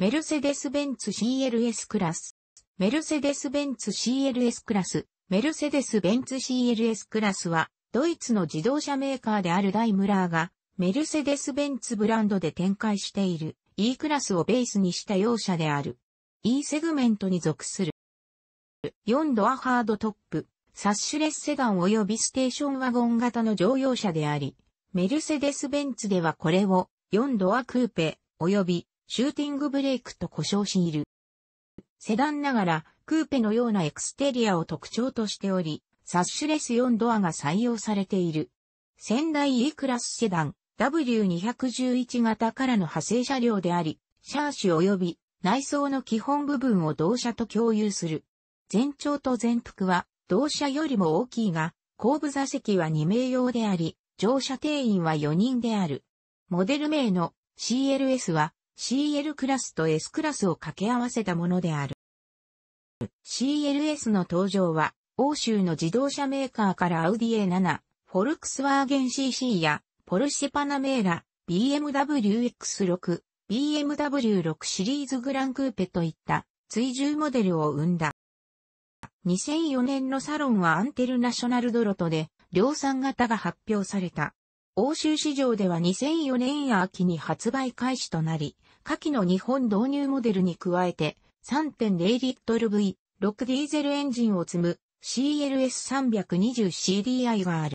メルセデス・ベンツ CLS クラス。メルセデス・ベンツ CLS クラス。メルセデス・ベンツ CLS クラスは、ドイツの自動車メーカーであるダイムラーが、メルセデス・ベンツブランドで展開している E クラスをベースにした用車である。E セグメントに属する。4ドアハードトップ、サッシュレスセダン及びステーションワゴン型の乗用車であり、メルセデス・ベンツではこれを4ドアクーペ及びシューティングブレークと呼称している。セダンながら、クーペのようなエクステリアを特徴としており、サッシュレス4ドアが採用されている。仙台 E クラスセダン W211 型からの派生車両であり、シャーシュ及び内装の基本部分を同車と共有する。全長と全幅は同車よりも大きいが、後部座席は2名用であり、乗車定員は4人である。モデル名の CLS は CL クラスと S クラスを掛け合わせたものである。CLS の登場は、欧州の自動車メーカーからアウディ A7、フォルクスワーゲン CC や、ポルシェパナメーラ、BMW X6、BMW6 シリーズグランクーペといった追従モデルを生んだ。2004年のサロンはアンテルナショナルドロトで量産型が発表された。欧州市場では2004年秋に発売開始となり、下記の日本導入モデルに加えて、3.0リットル V、6ディーゼルエンジンを積む CLS320CDI がある。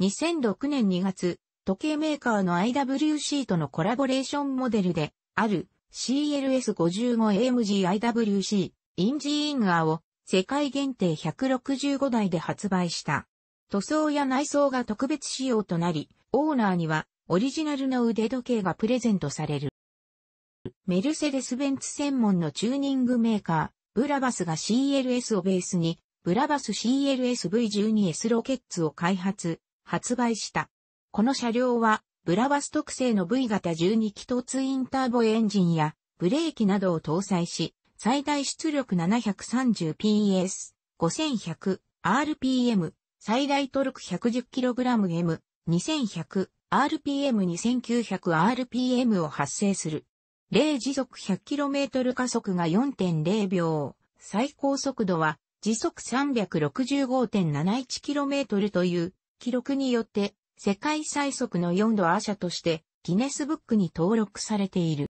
2006年2月、時計メーカーの IWC とのコラボレーションモデルで、ある CLS55AMGIWC インジーインガーを世界限定165台で発売した。塗装や内装が特別仕様となり、オーナーにはオリジナルの腕時計がプレゼントされる。メルセデス・ベンツ専門のチューニングメーカー、ブラバスが CLS をベースに、ブラバス CLSV12S ロケッツを開発、発売した。この車両は、ブラバス特製の V 型12気筒インターボエンジンや、ブレーキなどを搭載し、最大出力 730PS、5100RPM、最大トルク 110kgM、2100、RPM 2900 RPM を発生する。0時速 100km 加速が4.0秒。最高速度は時速 365.71km という記録によって世界最速の4度アーシャとしてギネスブックに登録されている。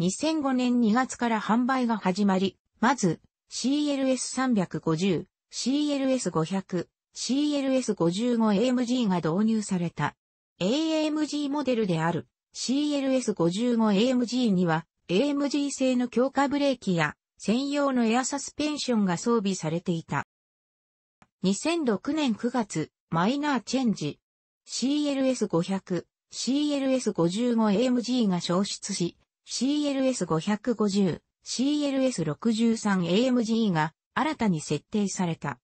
2005年2月から販売が始まり、まず CLS350、CLS500、CLS55AMG が導入された。AMG モデルである CLS55AMG には AMG 製の強化ブレーキや専用のエアサスペンションが装備されていた。2006年9月、マイナーチェンジ。CLS500、CLS55AMG が消失し、CLS550、CLS63AMG が新たに設定された。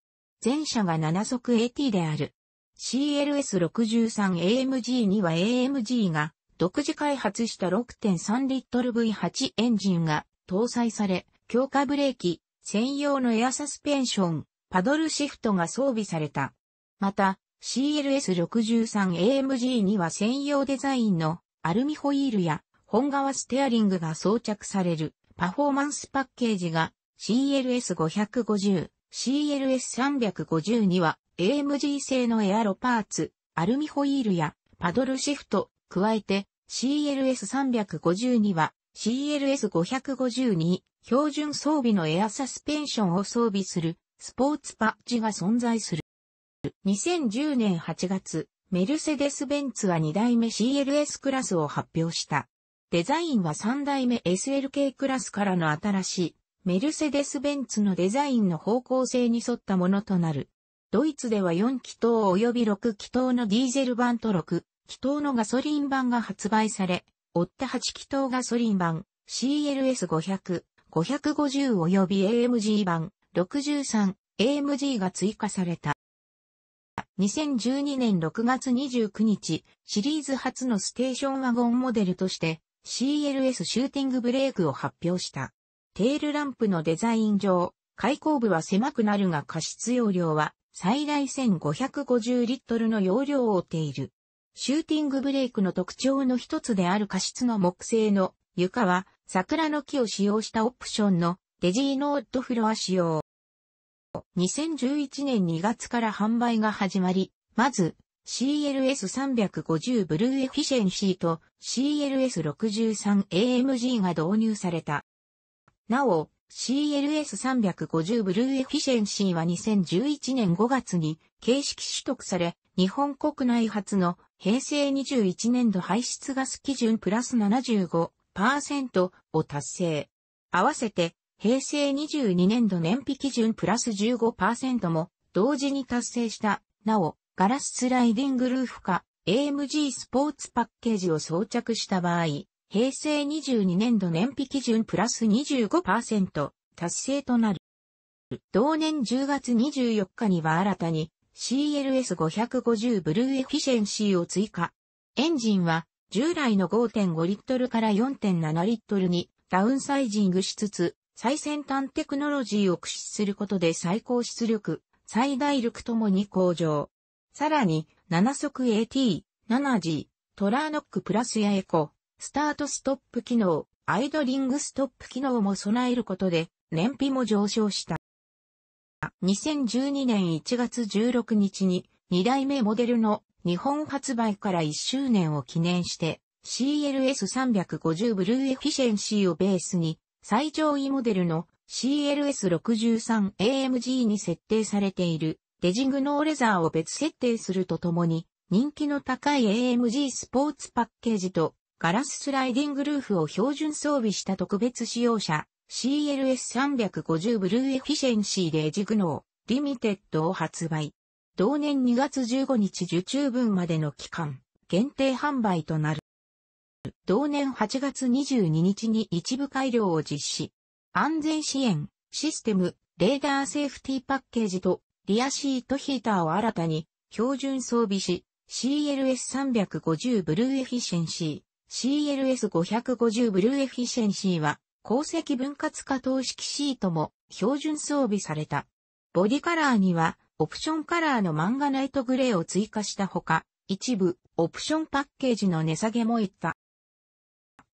前者が7速 AT である。c l s 6 3 a m g には AMG が独自開発した6.3リットル V8 エンジンが搭載され、強化ブレーキ、専用のエアサスペンション、パドルシフトが装備された。また、c l s 6 3 a m g には専用デザインのアルミホイールや本革ステアリングが装着されるパフォーマンスパッケージが CLS550、CLS352 は AMG 製のエアロパーツ、アルミホイールやパドルシフト、加えて CLS352 は CLS552 標準装備のエアサスペンションを装備するスポーツパッチが存在する。2010年8月、メルセデス・ベンツは2代目 CLS クラスを発表した。デザインは3代目 SLK クラスからの新しいメルセデス・ベンツのデザインの方向性に沿ったものとなる。ドイツでは4気筒及び6気筒のディーゼル版と6気筒のガソリン版が発売され、追って8気筒ガソリン版 CLS500、550及び AMG 版 63AMG が追加された。2012年6月29日、シリーズ初のステーションワゴンモデルとして CLS シューティングブレークを発表した。テールランプのデザイン上、開口部は狭くなるが加湿容量は最大1550リットルの容量を負っている。シューティングブレイクの特徴の一つである加湿の木製の床は桜の木を使用したオプションのデジーノートフロア使用。2011年2月から販売が始まり、まず CLS350 ブルーエフィシェンシーと CLS63AMG が導入された。なお、CLS350 ブルーエフィシェンシーは2011年5月に形式取得され、日本国内初の平成21年度排出ガス基準プラス75%を達成。合わせて平成22年度燃費基準プラス15%も同時に達成した。なお、ガラススライディングルーフか AMG スポーツパッケージを装着した場合、平成22年度燃費基準プラス25%達成となる。同年10月24日には新たに CLS550 ブルーエフィシェンシーを追加。エンジンは従来の5.5リットルから4.7リットルにダウンサイジングしつつ、最先端テクノロジーを駆使することで最高出力、最大力ともに向上。さらに、7速 AT、7G、トラーノックプラスやエコ、スタートストップ機能、アイドリングストップ機能も備えることで、燃費も上昇した。2012年1月16日に、2代目モデルの日本発売から1周年を記念して、CLS350 ブルーエフィシェンシーをベースに、最上位モデルの CLS63AMG に設定されているデジグノーレザーを別設定するとともに、人気の高い AMG スポーツパッケージとガラススライディングルーフを標準装備した特別使用車 CLS350 ブルーエフィシェンシーでジグノーリミテッドを発売。同年2月15日受注分までの期間、限定販売となる。同年8月22日に一部改良を実施。安全支援、システム、レーダーセーフティーパッケージとリアシートヒーターを新たに標準装備し、CLS350 ブルーエフィシェンシー、CLS550 ブルーエフィシェンシーは、鉱石分割化等式シートも標準装備された。ボディカラーには、オプションカラーのマンガナイトグレーを追加したほか、一部、オプションパッケージの値下げもいった。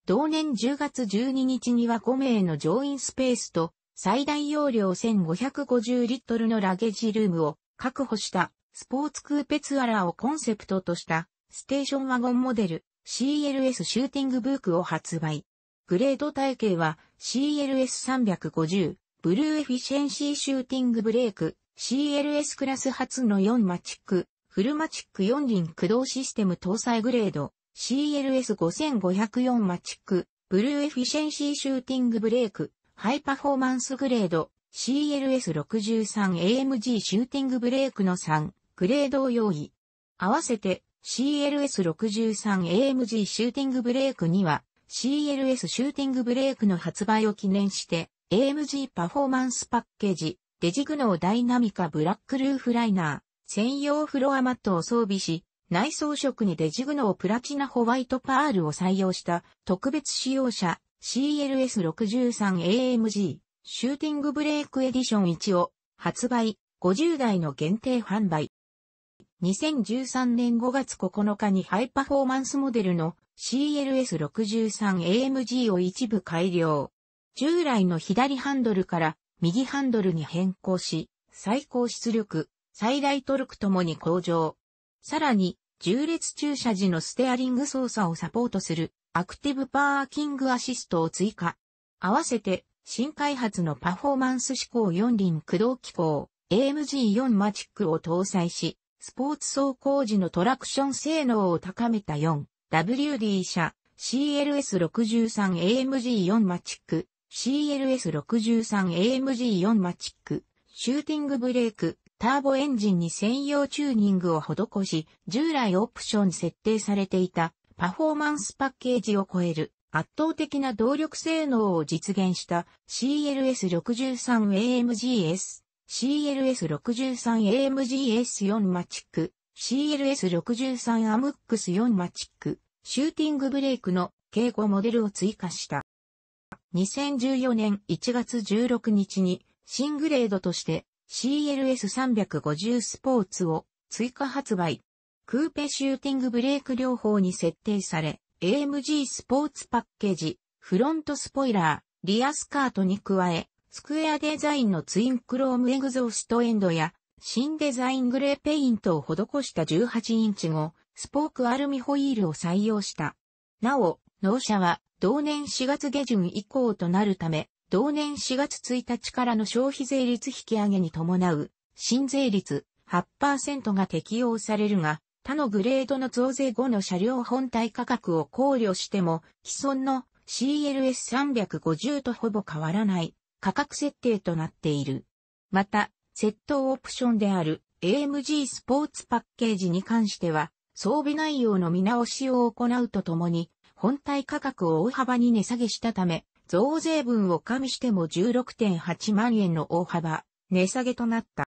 同年10月12日には5名の乗員スペースと、最大容量1550リットルのラゲージルームを確保したスポーツクーペツアラーをコンセプトとしたステーションワゴンモデル。CLS シューティングブークを発売。グレード体系は CLS350、ブルーエフィシェンシーシューティングブレーク、CLS クラス初の4マチック、フルマチック4輪駆動システム搭載グレード、CLS5504 マチック、ブルーエフィシェンシーシューティングブレーク、ハイパフォーマンスグレード、CLS63AMG シューティングブレークの3、グレードを用意。合わせて CLS63AMG シューティングブレークには CLS シューティングブレークの発売を記念して AMG パフォーマンスパッケージデジグノーダイナミカブラックルーフライナー専用フロアマットを装備し内装色にデジグノープラチナホワイトパールを採用した特別使用者 CLS63AMG シューティングブレークエディション1を発売50台の限定販売。2013年5月9日にハイパフォーマンスモデルの CLS63AMG を一部改良。従来の左ハンドルから右ハンドルに変更し、最高出力、最大トルクともに向上。さらに、重列駐車時のステアリング操作をサポートするアクティブパーキングアシストを追加。合わせて、新開発のパフォーマンス志向4輪駆動機構 AMG4 マチックを搭載し、スポーツ走行時のトラクション性能を高めた 4WD 車 CLS63AMG4 マチック CLS63AMG4 マチックシューティングブレークターボエンジンに専用チューニングを施し従来オプション設定されていたパフォーマンスパッケージを超える圧倒的な動力性能を実現した CLS63AMGS CLS63AMGS4 マチック、CLS63 アムックス4マチック、シューティングブレイクの計5モデルを追加した。2014年1月16日に新グレードとして CLS350 スポーツを追加発売。クーペシューティングブレーク両方に設定され、AMG スポーツパッケージ、フロントスポイラー、リアスカートに加え、スクエアデザインのツインクロームエグゾーストエンドや、新デザイングレーペイントを施した18インチ後、スポークアルミホイールを採用した。なお、納車は同年4月下旬以降となるため、同年4月1日からの消費税率引上げに伴う、新税率8%が適用されるが、他のグレードの増税後の車両本体価格を考慮しても、既存の CLS350 とほぼ変わらない価格設定となっている。また、セットオプションである AMG スポーツパッケージに関しては、装備内容の見直しを行うとともに、本体価格を大幅に値下げしたため、増税分を加味しても16.8万円の大幅値下げとなった。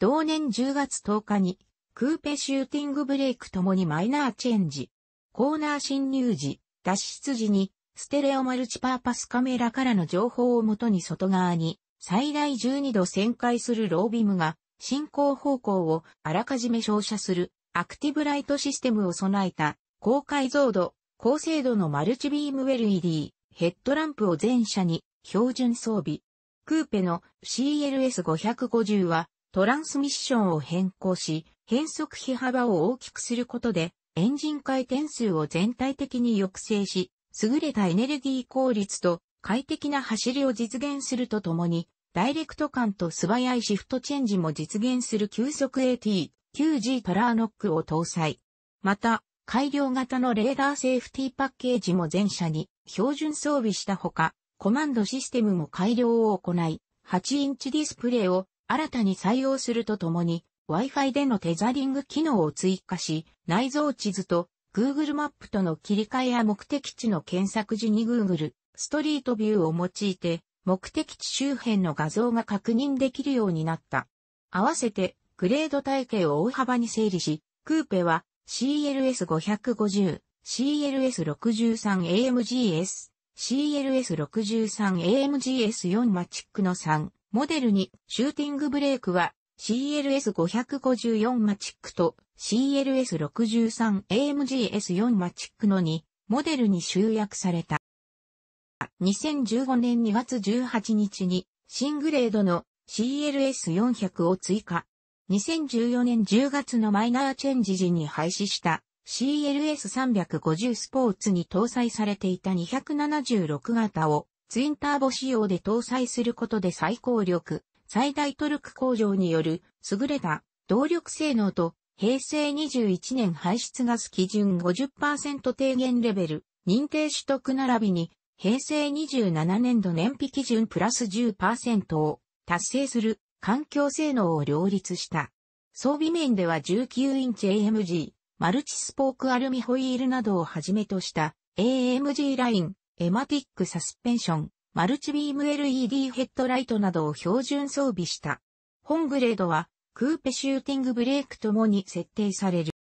同年10月10日に、クーペシューティングブレイクともにマイナーチェンジ、コーナー侵入時、脱出時にステレオマルチパーパスカメラからの情報をもとに外側に最大12度旋回するロービムが進行方向をあらかじめ照射するアクティブライトシステムを備えた高解像度、高精度のマルチビームウェル ED ヘッドランプを全車に標準装備。クーペの CLS550 はトランスミッションを変更し、変速比幅を大きくすることでエンジン回転数を全体的に抑制し、優れたエネルギー効率と快適な走りを実現するとともに、ダイレクト感と素早いシフトチェンジも実現する急速 AT、9G パラーノックを搭載。また、改良型のレーダーセーフティーパッケージも全車に標準装備したほか、コマンドシステムも改良を行い、8インチディスプレイを新たに採用するとともに、Wi-Fi でのテザリング機能を追加し、内蔵地図と Google マップとの切り替えや目的地の検索時に Google ストリートビューを用いて目的地周辺の画像が確認できるようになった。合わせてグレード体系を大幅に整理し、クーペは CLS550、CLS63AMGS、CLS63AMGS4 マチックの3モデルにシューティングブレークは CLS554 マチックと CLS63AMGS4 マチックの2モデルに集約された。2015年2月18日に新グレードの CLS400 を追加。2014年10月のマイナーチェンジ時に廃止した CLS350 スポーツに搭載されていた276型をツインターボ仕様で搭載することで最高力、最大トルク向上による優れた動力性能と平成21年排出ガス基準50%低減レベル、認定取得並びに、平成27年度燃費基準プラス10%を達成する環境性能を両立した。装備面では19インチ AMG、マルチスポークアルミホイールなどをはじめとした AMG ライン、エマティックサスペンション、マルチビーム LED ヘッドライトなどを標準装備した。本グレードはクーペシューティングブレークともに設定される。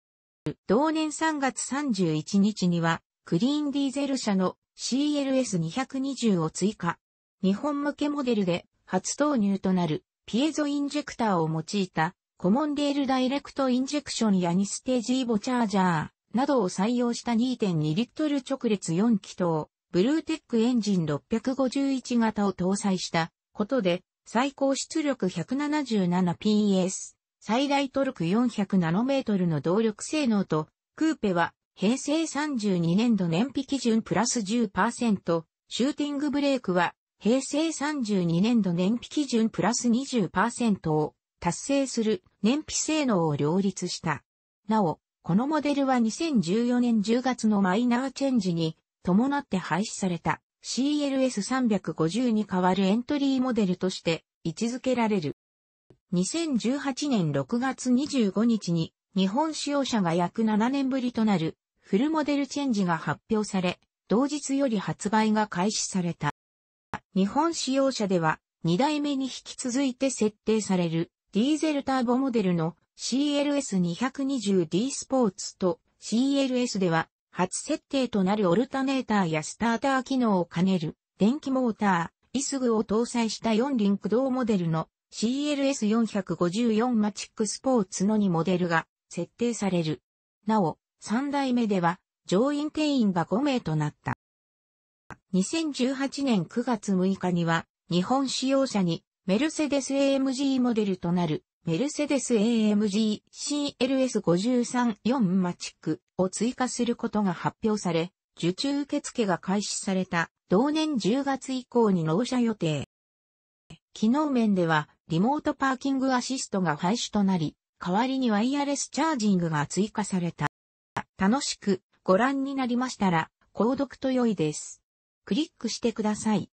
同年3月31日には、クリーンディーゼル社の CLS220 を追加。日本向けモデルで初投入となるピエゾインジェクターを用いたコモンデールダイレクトインジェクションやニステージーボチャージャーなどを採用した2.2リットル直列4気筒、ブルーテックエンジン651型を搭載したことで最高出力 177PS、最大トルク400ナノメートルの動力性能と、クーペは、平成32年度燃費基準プラス10%、シューティングブレークは、平成32年度燃費基準プラス20%を達成する燃費性能を両立した。なお、このモデルは2014年10月のマイナーチェンジに伴って廃止された。CLS350 に代わるエントリーモデルとして位置づけられる。2018年6月25日に日本使用者が約7年ぶりとなるフルモデルチェンジが発表され、同日より発売が開始された。日本使用者では2代目に引き続いて設定されるディーゼルターボモデルの CLS220D スポーツと CLS では初設定となるオルタネーターやスターター機能を兼ねる電気モーター、イスグを搭載した4輪駆動モデルの CLS454 マチックスポーツの2モデルが設定される。なお、3代目では乗員定員が5名となった。2018年9月6日には日本使用者にメルセデス AMG モデルとなるメルセデス AMG CLS534 マチックを追加することが発表され、受注受付が開始された同年10月以降に納車予定。機能面ではリモートパーキングアシストが廃止となり、代わりにワイヤレスチャージングが追加された。楽しくご覧になりましたら、購読と良いです。クリックしてください。